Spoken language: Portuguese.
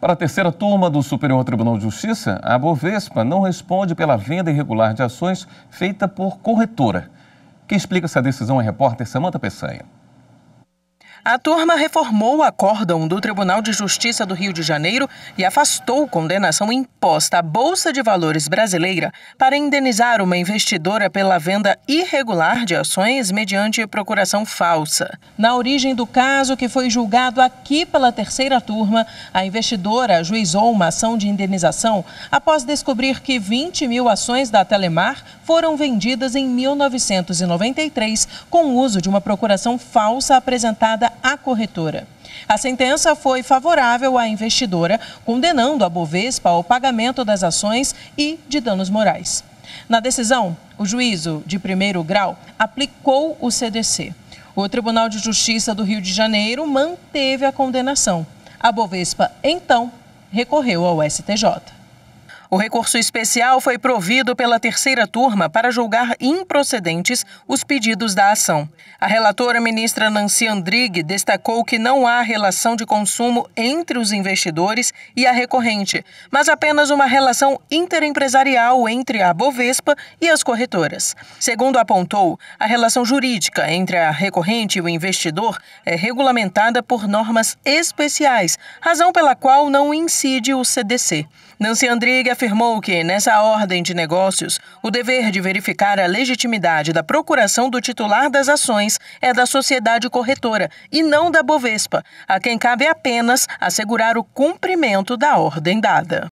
Para a terceira turma do Superior Tribunal de Justiça, a Bovespa não responde pela venda irregular de ações feita por corretora. Quem explica essa decisão é a repórter Samanta Peçanha. A turma reformou o acórdão do Tribunal de Justiça do Rio de Janeiro e afastou condenação imposta à Bolsa de Valores brasileira para indenizar uma investidora pela venda irregular de ações mediante procuração falsa. Na origem do caso, que foi julgado aqui pela terceira turma, a investidora ajuizou uma ação de indenização após descobrir que 20 mil ações da Telemar foram vendidas em 1993 com o uso de uma procuração falsa apresentada encaminhada à corretora. A sentença foi favorável à investidora, condenando a Bovespa ao pagamento das ações e de danos morais. Na decisão, o juízo de primeiro grau aplicou o CDC. O Tribunal de Justiça do Rio de Janeiro manteve a condenação. A Bovespa, então, recorreu ao STJ. O recurso especial foi provido pela terceira turma para julgar improcedentes os pedidos da ação. A relatora ministra Nancy Andrighi destacou que não há relação de consumo entre os investidores e a recorrente, mas apenas uma relação interempresarial entre a Bovespa e as corretoras. Segundo apontou, a relação jurídica entre a recorrente e o investidor é regulamentada por normas especiais, razão pela qual não incide o CDC. Nancy Andrighi afirmou que, nessa ordem de negócios, o dever de verificar a legitimidade da procuração do titular das ações é da sociedade corretora e não da Bovespa, a quem cabe apenas assegurar o cumprimento da ordem dada.